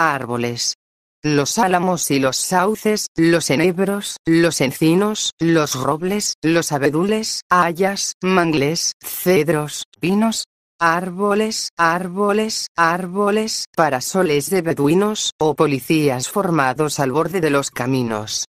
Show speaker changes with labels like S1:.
S1: árboles. Los álamos y los sauces, los enebros, los encinos, los robles, los abedules, hayas, mangles, cedros, pinos, árboles, árboles, árboles, parasoles de beduinos o policías formados al borde de los caminos.